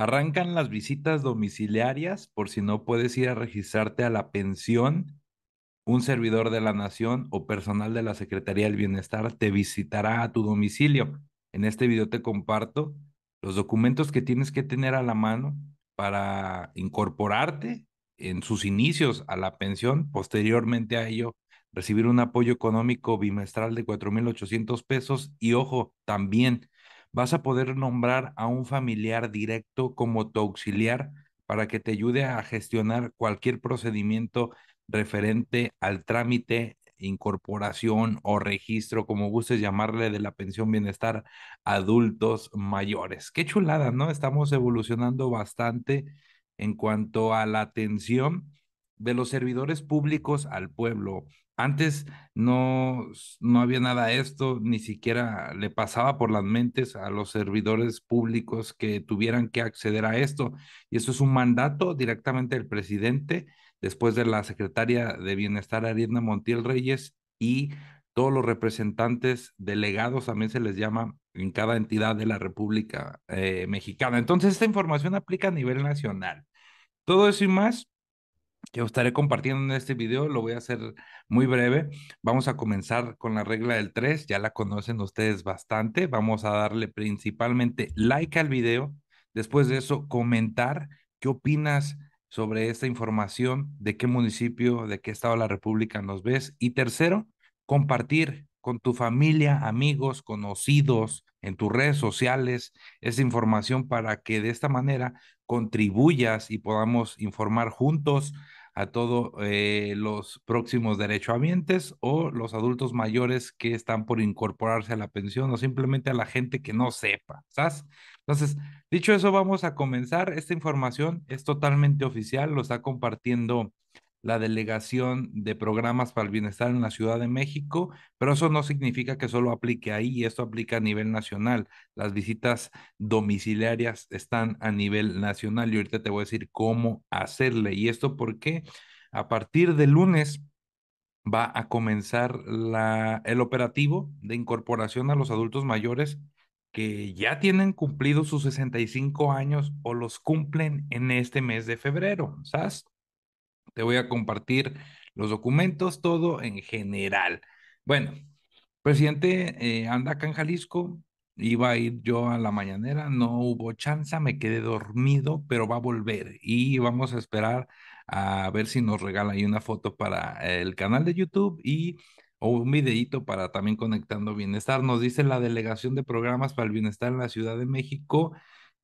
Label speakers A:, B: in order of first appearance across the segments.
A: Arrancan las visitas domiciliarias por si no puedes ir a registrarte a la pensión. Un servidor de la nación o personal de la Secretaría del Bienestar te visitará a tu domicilio. En este video te comparto los documentos que tienes que tener a la mano para incorporarte en sus inicios a la pensión, posteriormente a ello recibir un apoyo económico bimestral de 4.800 pesos y ojo, también vas a poder nombrar a un familiar directo como tu auxiliar para que te ayude a gestionar cualquier procedimiento referente al trámite, incorporación o registro, como gustes llamarle, de la pensión bienestar adultos mayores. Qué chulada, ¿no? Estamos evolucionando bastante en cuanto a la atención de los servidores públicos al pueblo. Antes no, no había nada esto, ni siquiera le pasaba por las mentes a los servidores públicos que tuvieran que acceder a esto. Y eso es un mandato directamente del presidente, después de la secretaria de Bienestar Ariadna Montiel Reyes y todos los representantes delegados, también se les llama en cada entidad de la República eh, Mexicana. Entonces, esta información aplica a nivel nacional. Todo eso y más yo estaré compartiendo en este video, lo voy a hacer muy breve. Vamos a comenzar con la regla del 3, ya la conocen ustedes bastante. Vamos a darle principalmente like al video, después de eso comentar qué opinas sobre esta información, de qué municipio, de qué estado de la República nos ves. Y tercero, compartir con tu familia, amigos, conocidos, en tus redes sociales esa información para que de esta manera contribuyas y podamos informar juntos a todos eh, los próximos derechohabientes o los adultos mayores que están por incorporarse a la pensión o simplemente a la gente que no sepa, ¿sabes? Entonces, dicho eso, vamos a comenzar. Esta información es totalmente oficial, lo está compartiendo la Delegación de Programas para el Bienestar en la Ciudad de México, pero eso no significa que solo aplique ahí, esto aplica a nivel nacional. Las visitas domiciliarias están a nivel nacional y ahorita te voy a decir cómo hacerle. ¿Y esto porque A partir de lunes va a comenzar la, el operativo de incorporación a los adultos mayores que ya tienen cumplido sus 65 años o los cumplen en este mes de febrero, ¿sabes? Te voy a compartir los documentos, todo en general. Bueno, presidente eh, anda acá en Jalisco, iba a ir yo a la mañanera, no hubo chance, me quedé dormido, pero va a volver y vamos a esperar a ver si nos regala ahí una foto para el canal de YouTube y o un videito para también conectando bienestar. Nos dice la delegación de programas para el bienestar en la Ciudad de México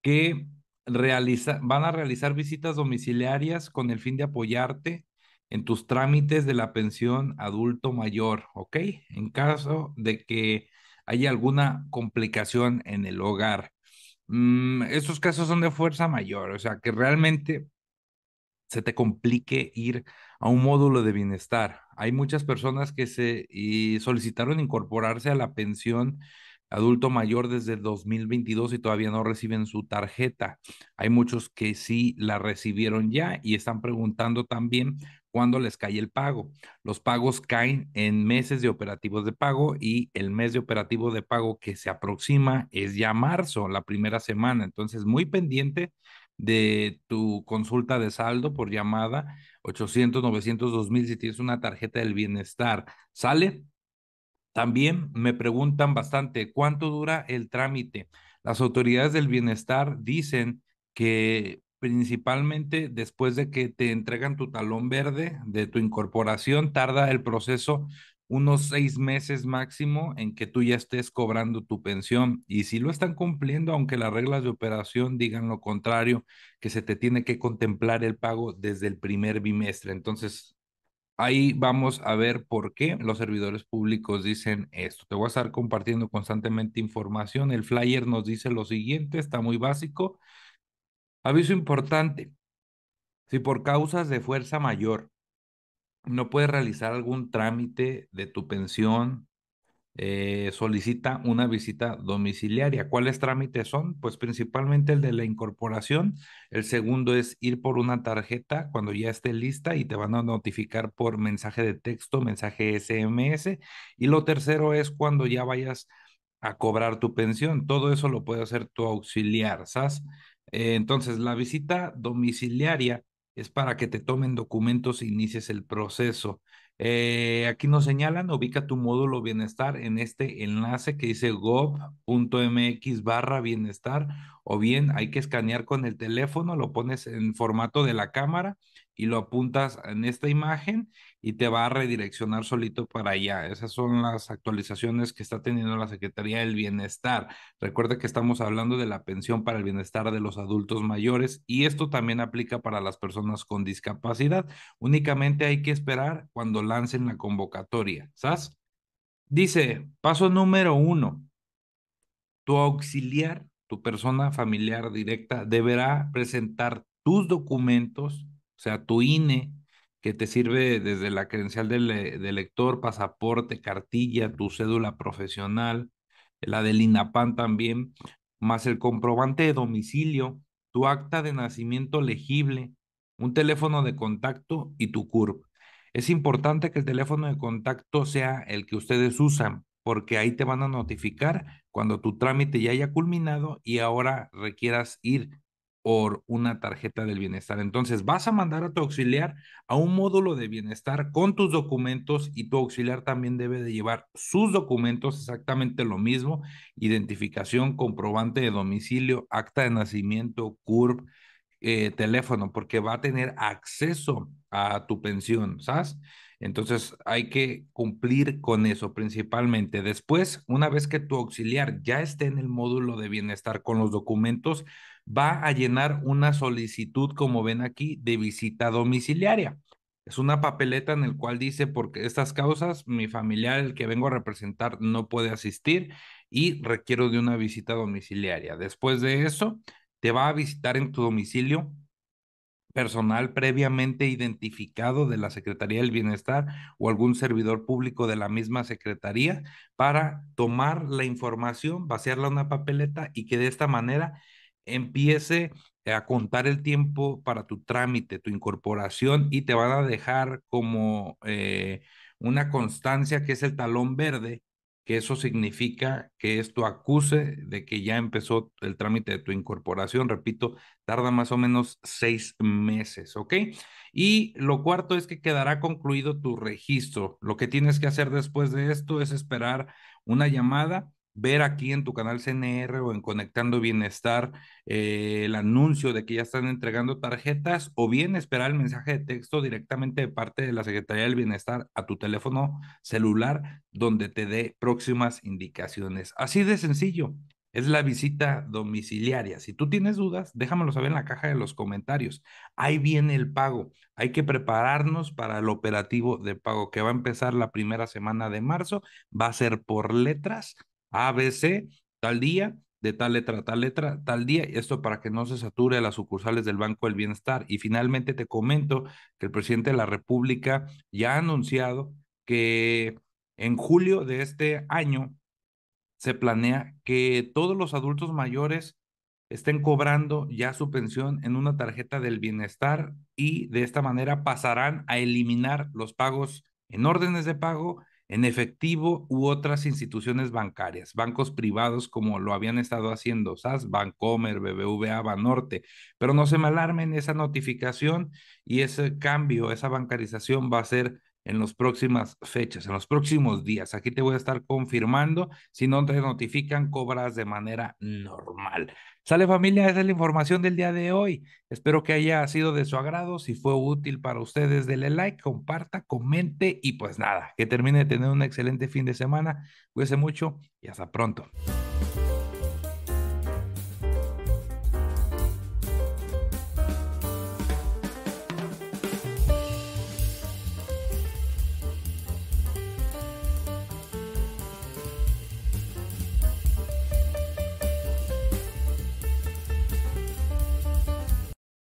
A: que realiza, van a realizar visitas domiciliarias con el fin de apoyarte en tus trámites de la pensión adulto mayor, ¿ok? En caso de que haya alguna complicación en el hogar. Mm, estos casos son de fuerza mayor, o sea, que realmente se te complique ir a un módulo de bienestar. Hay muchas personas que se solicitaron incorporarse a la pensión adulto mayor desde 2022 y todavía no reciben su tarjeta. Hay muchos que sí la recibieron ya y están preguntando también cuándo les cae el pago. Los pagos caen en meses de operativos de pago y el mes de operativo de pago que se aproxima es ya marzo, la primera semana. Entonces, muy pendiente de tu consulta de saldo por llamada 800 900 2000 si tienes una tarjeta del bienestar. ¿Sale? También me preguntan bastante cuánto dura el trámite. Las autoridades del bienestar dicen que principalmente después de que te entregan tu talón verde de tu incorporación, tarda el proceso unos seis meses máximo en que tú ya estés cobrando tu pensión. Y si lo están cumpliendo, aunque las reglas de operación digan lo contrario, que se te tiene que contemplar el pago desde el primer bimestre. Entonces, Ahí vamos a ver por qué los servidores públicos dicen esto. Te voy a estar compartiendo constantemente información. El flyer nos dice lo siguiente, está muy básico. Aviso importante. Si por causas de fuerza mayor no puedes realizar algún trámite de tu pensión, eh, solicita una visita domiciliaria. ¿Cuáles trámites son? Pues principalmente el de la incorporación. El segundo es ir por una tarjeta cuando ya esté lista y te van a notificar por mensaje de texto, mensaje SMS. Y lo tercero es cuando ya vayas a cobrar tu pensión. Todo eso lo puede hacer tu auxiliar, ¿sabes? Eh, entonces, la visita domiciliaria es para que te tomen documentos e inicies el proceso. Eh, aquí nos señalan, ubica tu módulo bienestar en este enlace que dice gov.mx barra bienestar o bien hay que escanear con el teléfono, lo pones en formato de la cámara y lo apuntas en esta imagen y te va a redireccionar solito para allá. Esas son las actualizaciones que está teniendo la Secretaría del Bienestar. Recuerda que estamos hablando de la pensión para el bienestar de los adultos mayores y esto también aplica para las personas con discapacidad. Únicamente hay que esperar cuando lancen la convocatoria. ¿Sas? Dice, paso número uno, tu auxiliar, tu persona familiar directa, deberá presentar tus documentos, o sea, tu INE, que te sirve desde la credencial eh, del, lector, pasaporte, cartilla, tu cédula profesional, la del INAPAN también, más el comprobante de domicilio, tu acta de nacimiento legible, un teléfono de contacto y tu CURP. Es importante que el teléfono de contacto sea el que ustedes usan, porque ahí te van a notificar cuando tu trámite ya haya culminado y ahora requieras ir por una tarjeta del bienestar. Entonces, vas a mandar a tu auxiliar a un módulo de bienestar con tus documentos y tu auxiliar también debe de llevar sus documentos, exactamente lo mismo, identificación, comprobante de domicilio, acta de nacimiento, CURP, eh, teléfono, porque va a tener acceso a tu pensión, ¿sabes? Entonces, hay que cumplir con eso principalmente. Después, una vez que tu auxiliar ya esté en el módulo de bienestar con los documentos, va a llenar una solicitud, como ven aquí, de visita domiciliaria. Es una papeleta en el cual dice, porque estas causas, mi familiar, el que vengo a representar, no puede asistir y requiero de una visita domiciliaria. Después de eso, te va a visitar en tu domicilio personal previamente identificado de la Secretaría del Bienestar o algún servidor público de la misma Secretaría para tomar la información, vaciarla en una papeleta y que de esta manera empiece a contar el tiempo para tu trámite, tu incorporación y te van a dejar como eh, una constancia que es el talón verde, que eso significa que esto acuse de que ya empezó el trámite de tu incorporación. Repito, tarda más o menos seis meses, ¿ok? Y lo cuarto es que quedará concluido tu registro. Lo que tienes que hacer después de esto es esperar una llamada ver aquí en tu canal CNR o en Conectando Bienestar eh, el anuncio de que ya están entregando tarjetas o bien esperar el mensaje de texto directamente de parte de la Secretaría del Bienestar a tu teléfono celular donde te dé próximas indicaciones. Así de sencillo. Es la visita domiciliaria. Si tú tienes dudas, déjamelo saber en la caja de los comentarios. Ahí viene el pago. Hay que prepararnos para el operativo de pago que va a empezar la primera semana de marzo. Va a ser por letras ABC, tal día, de tal letra, tal letra, tal día, esto para que no se sature las sucursales del Banco del Bienestar. Y finalmente te comento que el presidente de la República ya ha anunciado que en julio de este año se planea que todos los adultos mayores estén cobrando ya su pensión en una tarjeta del bienestar y de esta manera pasarán a eliminar los pagos en órdenes de pago en efectivo u otras instituciones bancarias, bancos privados como lo habían estado haciendo SAS, Bancomer, BBVA, Banorte, pero no se me alarmen, esa notificación y ese cambio, esa bancarización va a ser en las próximas fechas, en los próximos días. Aquí te voy a estar confirmando. Si no te notifican, cobras de manera normal. Sale familia, esa es la información del día de hoy. Espero que haya sido de su agrado. Si fue útil para ustedes, denle like, comparta, comente y pues nada, que termine de tener un excelente fin de semana. Cuídense mucho y hasta pronto.